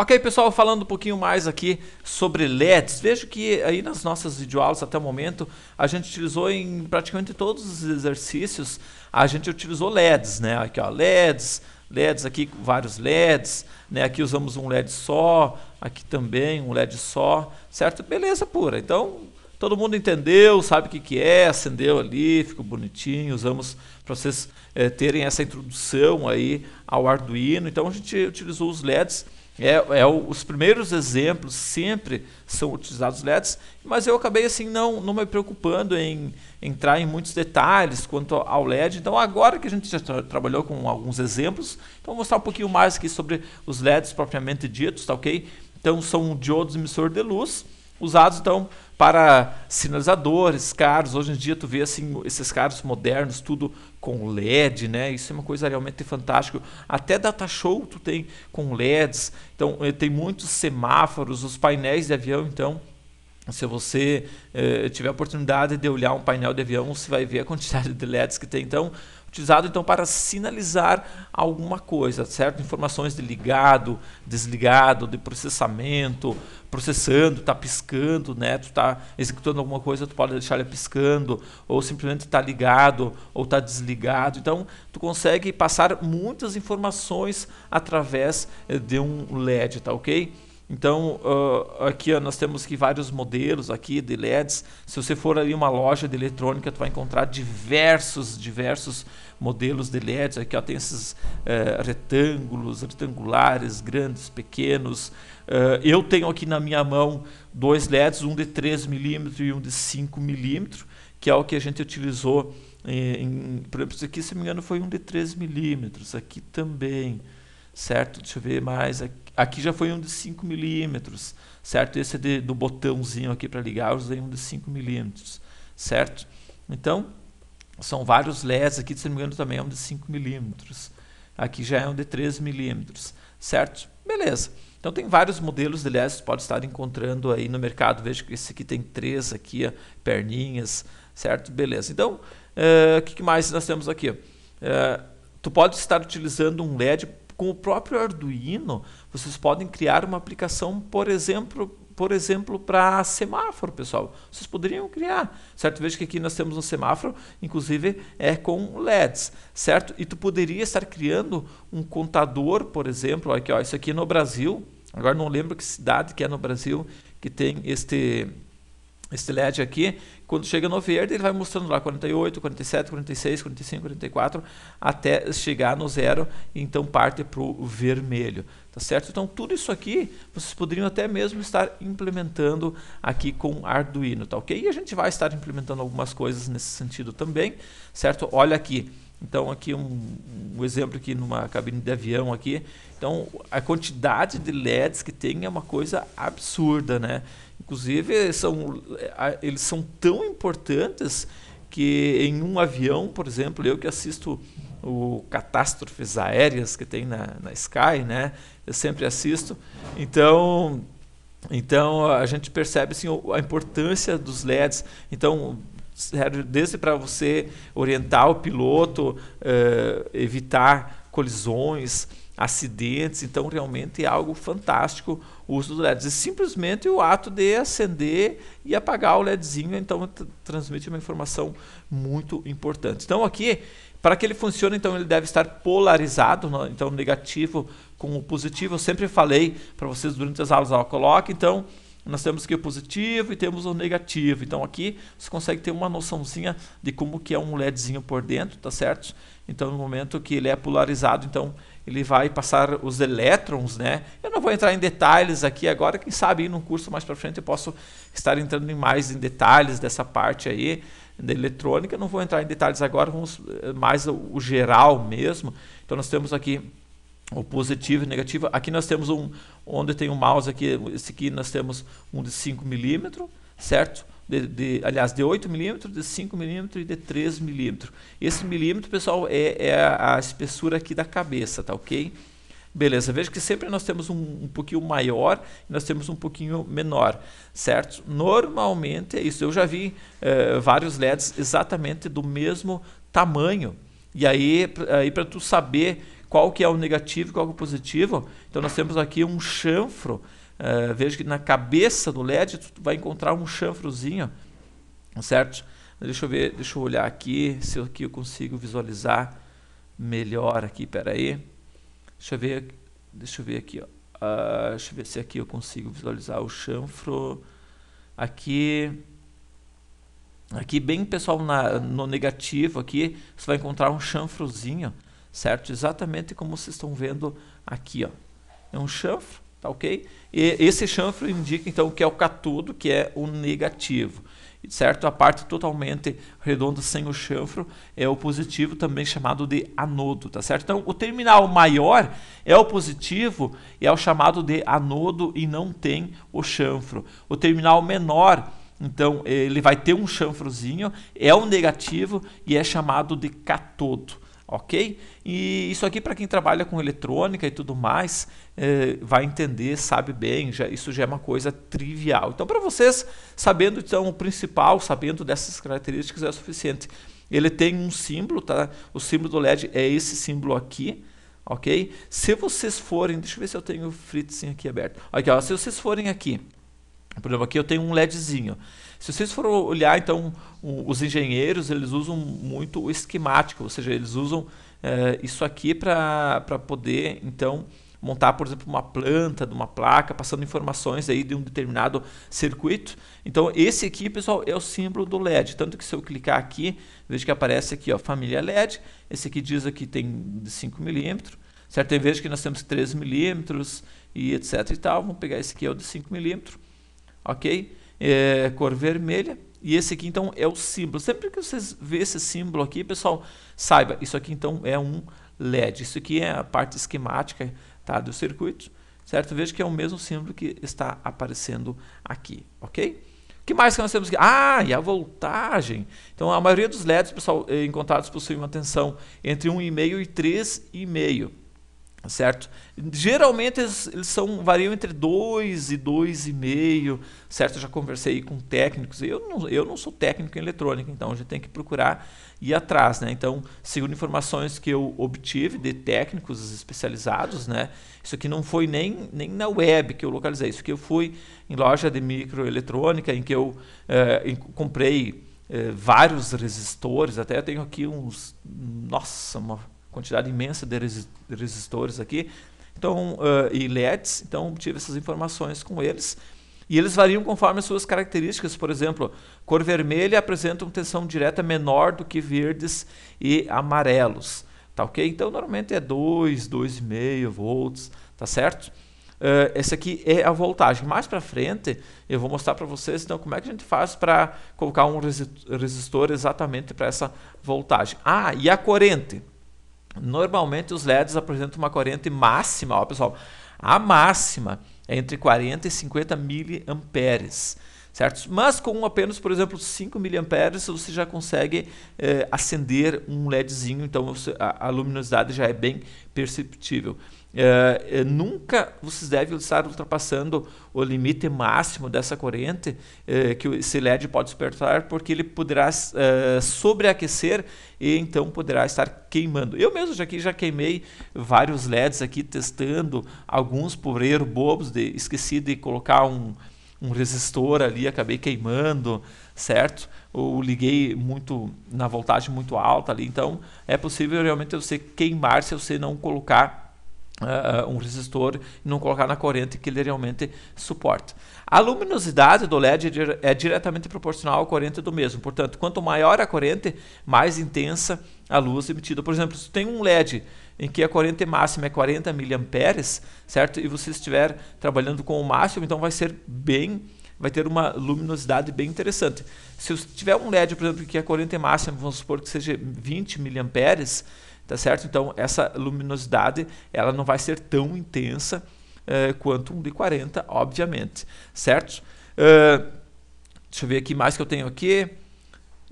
Ok, pessoal, falando um pouquinho mais aqui sobre LEDs. Vejo que aí nas nossas videoaulas até o momento, a gente utilizou em praticamente todos os exercícios, a gente utilizou LEDs, né? Aqui, ó, LEDs, LEDs aqui, vários LEDs, né? Aqui usamos um LED só, aqui também um LED só, certo? Beleza pura. Então, todo mundo entendeu, sabe o que, que é, acendeu ali, ficou bonitinho, usamos para vocês eh, terem essa introdução aí ao Arduino. Então, a gente utilizou os LEDs é, é o, os primeiros exemplos sempre são utilizados LEDs, mas eu acabei assim não, não me preocupando em entrar em muitos detalhes quanto ao LED. Então agora que a gente já tra trabalhou com alguns exemplos, então vou mostrar um pouquinho mais aqui sobre os LEDs propriamente ditos, tá ok? Então são diodos emissor de luz usados então para sinalizadores, carros. Hoje em dia tu vê assim esses carros modernos, tudo com LED, né? Isso é uma coisa realmente fantástica. Até data show tu tem com LEDs. Então eh, tem muitos semáforos, os painéis de avião então se você eh, tiver a oportunidade de olhar um painel de avião, você vai ver a quantidade de LEDs que tem. Então, utilizado então para sinalizar alguma coisa, certo? Informações de ligado, desligado, de processamento, processando, está piscando, né? Tu está executando alguma coisa, tu pode deixar ele piscando, ou simplesmente está ligado, ou está desligado. Então, tu consegue passar muitas informações através eh, de um LED, tá ok? Então, uh, aqui ó, nós temos aqui vários modelos aqui de LEDs. Se você for ali uma loja de eletrônica, você vai encontrar diversos, diversos modelos de LEDs. Aqui ó, tem esses uh, retângulos, retangulares, grandes, pequenos. Uh, eu tenho aqui na minha mão dois LEDs, um de 3 milímetros e um de 5 milímetros, que é o que a gente utilizou. Eh, em, em, por exemplo, aqui, se não me engano, foi um de 3 milímetros. Aqui também, certo? Deixa eu ver mais aqui Aqui já foi um de 5 milímetros, certo? Esse é de, do botãozinho aqui para ligar, eu usei um de 5 milímetros, certo? Então, são vários LEDs aqui, se não me engano também é um de 5 milímetros. Aqui já é um de 3 milímetros, certo? Beleza. Então tem vários modelos de LEDs que pode estar encontrando aí no mercado. Veja que esse aqui tem três aqui, ó, perninhas, certo? Beleza. Então, eh, o uh, que, que mais nós temos aqui? Uh, tu pode estar utilizando um LED com o próprio Arduino, vocês podem criar uma aplicação, por exemplo, por exemplo, para semáforo, pessoal. Vocês poderiam criar, certo? Veja que aqui nós temos um semáforo, inclusive é com LEDs, certo? E tu poderia estar criando um contador, por exemplo, aqui, ó, isso aqui no Brasil. Agora não lembro que cidade que é no Brasil que tem este este LED aqui, quando chega no verde, ele vai mostrando lá 48, 47, 46, 45, 44, até chegar no zero, então parte para o vermelho, tá certo? Então tudo isso aqui, vocês poderiam até mesmo estar implementando aqui com Arduino, tá ok? E a gente vai estar implementando algumas coisas nesse sentido também, certo? Olha aqui, então aqui um, um, exemplo aqui numa cabine de avião aqui. Então a quantidade de LEDs que tem é uma coisa absurda, né? Inclusive, são, eles são tão importantes que em um avião, por exemplo, eu que assisto o Catástrofes Aéreas que tem na, na Sky, né? Eu sempre assisto. Então, então a gente percebe assim, a importância dos LEDs. Então, desde para você orientar o piloto, eh, evitar colisões, acidentes. Então, realmente é algo fantástico o uso dos LEDs. E simplesmente o ato de acender e apagar o LEDzinho, então transmite uma informação muito importante. Então aqui, para que ele funcione, então ele deve estar polarizado, né? então negativo com o positivo. Eu sempre falei para vocês durante as aulas, ó, coloque então nós temos que o positivo e temos o negativo. Então aqui você consegue ter uma noçãozinha de como que é um LEDzinho por dentro, tá certo? Então no momento que ele é polarizado, então ele vai passar os elétrons, né? Eu não vou entrar em detalhes aqui agora, quem sabe um curso mais para frente eu posso estar entrando em mais em detalhes dessa parte aí da eletrônica. Eu não vou entrar em detalhes agora, vamos eh, mais o geral mesmo. Então nós temos aqui o positivo e negativo. Aqui nós temos um, onde tem um mouse aqui, esse aqui nós temos um de 5 milímetros, certo? De, de, aliás, de 8 milímetros, de 5 milímetros e de 3 milímetros. Esse milímetro, pessoal, é, é a, espessura aqui da cabeça, tá ok? Beleza, veja que sempre nós temos um, um pouquinho maior e nós temos um pouquinho menor, certo? Normalmente é isso. Eu já vi eh, vários LEDs exatamente do mesmo tamanho. E aí, aí para tu saber qual que é o negativo e qual que é o positivo. Então nós temos aqui um chanfro. Uh, veja que na cabeça do LED tu vai encontrar um chanfrozinho, certo? Deixa eu ver, deixa eu olhar aqui se aqui eu consigo visualizar melhor aqui, peraí. Deixa eu ver, deixa eu ver aqui, ó. Uh, deixa eu ver se aqui eu consigo visualizar o chanfro. Aqui, aqui bem pessoal na, no negativo aqui, você vai encontrar um chanfrozinho certo? Exatamente como vocês estão vendo aqui, ó. É um chanfro, tá ok? E esse chanfro indica então que é o catodo, que é o negativo, certo? A parte totalmente redonda sem o chanfro é o positivo, também chamado de anodo, tá certo? Então, o terminal maior é o positivo e é o chamado de anodo e não tem o chanfro. O terminal menor então ele vai ter um chanfrozinho, é o negativo e é chamado de catodo ok? E isso aqui para quem trabalha com eletrônica e tudo mais eh, vai entender, sabe bem, já, isso já é uma coisa trivial. Então para vocês, sabendo então o principal, sabendo dessas características é suficiente. Ele tem um símbolo, tá? O símbolo do LED é esse símbolo aqui, ok? Se vocês forem, deixa eu ver se eu tenho o Fritzing aqui aberto. Aqui, ó, se vocês forem aqui por exemplo, aqui eu tenho um LEDzinho. Se vocês forem olhar, então, os engenheiros, eles usam muito o esquemático, ou seja, eles usam é, isso aqui para poder, então, montar, por exemplo, uma planta de uma placa, passando informações aí de um determinado circuito. Então, esse aqui, pessoal, é o símbolo do LED. Tanto que se eu clicar aqui, veja que aparece aqui, ó, família LED. Esse aqui diz aqui tem de 5 milímetros. Certo? Tem vezes que nós temos 3 milímetros e etc e tal. Vamos pegar esse aqui, é o de 5 milímetros ok? É, cor vermelha. E esse aqui então é o símbolo. Sempre que vocês vê esse símbolo aqui, pessoal, saiba, isso aqui então é um LED. Isso aqui é a parte esquemática tá, do circuito, certo? Veja que é o mesmo símbolo que está aparecendo aqui, ok? O que mais que nós temos aqui? Ah, e a voltagem. Então, a maioria dos LEDs, pessoal, é, encontrados possuem uma tensão entre 1,5 e 3,5. Tá certo? Geralmente eles, eles são variam entre 2 e 2,5, certo? Eu já conversei com técnicos, eu não, eu não sou técnico em eletrônica, então a gente tem que procurar ir atrás, né? Então, segundo informações que eu obtive de técnicos especializados, né? Isso aqui não foi nem, nem na web que eu localizei, isso aqui eu fui em loja de microeletrônica, em que eu eh, comprei eh, vários resistores, até eu tenho aqui uns, nossa, uma quantidade imensa de resistores aqui então, uh, e LEDs. Então, tive essas informações com eles. E eles variam conforme as suas características. Por exemplo, cor vermelha apresenta uma tensão direta menor do que verdes e amarelos. Tá ok? Então, normalmente é 2, 2,5 volts, tá certo? Uh, esse aqui é a voltagem. Mais para frente, eu vou mostrar para vocês então, como é que a gente faz para colocar um resistor exatamente para essa voltagem. Ah, e a corrente. Normalmente os LEDs apresentam uma corrente máxima, ó pessoal, a máxima é entre 40 e 50 miliamperes certo? Mas com apenas, por exemplo, 5 mA, você já consegue eh, acender um LEDzinho, então você, a, a, luminosidade já é bem perceptível. Eh, eh, nunca vocês devem estar ultrapassando o limite máximo dessa corrente que esse LED pode despertar, porque ele poderá sobreaquecer e então poderá estar queimando. Eu mesmo já, já queimei vários LEDs aqui testando alguns pobreiros bobos, de, esqueci de colocar um, um resistor ali, acabei queimando, certo? Ou liguei muito na voltagem muito alta ali, então é possível realmente você queimar se você não colocar uh, um resistor e não colocar na corrente que ele realmente suporta. A luminosidade do LED é, é diretamente proporcional à corrente do mesmo, portanto, quanto maior a corrente, mais intensa a luz emitida. Por exemplo, se tem um LED em que é a corrente máxima é 40 miliamperes, certo? E você estiver trabalhando com o máximo, então vai ser bem vai ter uma luminosidade bem interessante. Se você tiver um LED, por exemplo, que é a corrente máxima, vamos supor que seja 20 miliamperes, tá certo? Então essa luminosidade ela não vai ser tão intensa eh, quanto um de 40, obviamente, certo? Uh, deixa eu ver aqui mais que eu tenho aqui.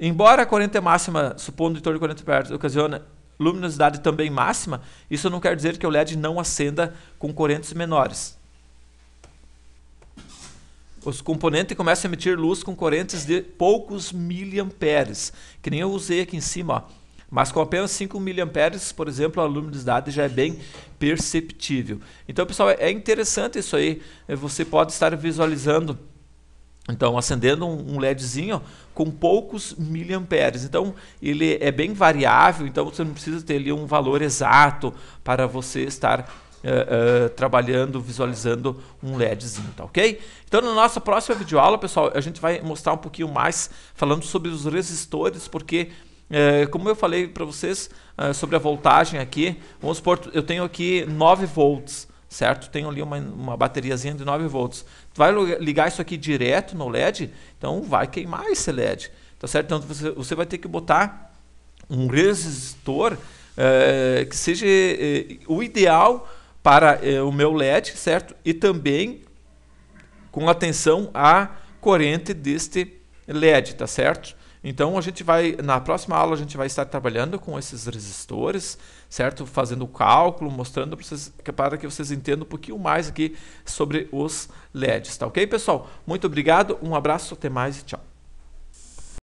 Embora a corrente máxima, supondo de torno de 40 amperes, ocasiona luminosidade também máxima, isso não quer dizer que o LED não acenda com correntes menores. Os componentes começam a emitir luz com correntes de poucos miliamperes, que nem eu usei aqui em cima. Ó. Mas com apenas 5 miliamperes, por exemplo, a luminosidade já é bem perceptível. Então, pessoal, é interessante isso aí. Você pode estar visualizando então, acendendo um, LEDzinho com poucos miliamperes. Então, ele é bem variável, então você não precisa ter ali um valor exato para você estar uh, uh, trabalhando, visualizando um LEDzinho, tá ok? Então, na nossa próxima videoaula, pessoal, a gente vai mostrar um pouquinho mais falando sobre os resistores, porque... Uh, como eu falei para vocês sobre a voltagem aqui, vamos supor, eu tenho aqui 9 volts certo? Tenho ali uma, uma bateriazinha de 9 volts. Tu vai ligar isso aqui direto no LED, então vai queimar esse LED, tá certo? Então você, você vai ter que botar um resistor é, que seja é, o ideal para é, o meu LED, certo? E também com atenção à corrente deste LED, tá certo? Então a gente vai na próxima aula a gente vai estar trabalhando com esses resistores, certo? Fazendo o cálculo, mostrando para, vocês, para que vocês entendam um pouquinho mais aqui sobre os LEDs, tá OK, pessoal? Muito obrigado, um abraço, até mais e tchau.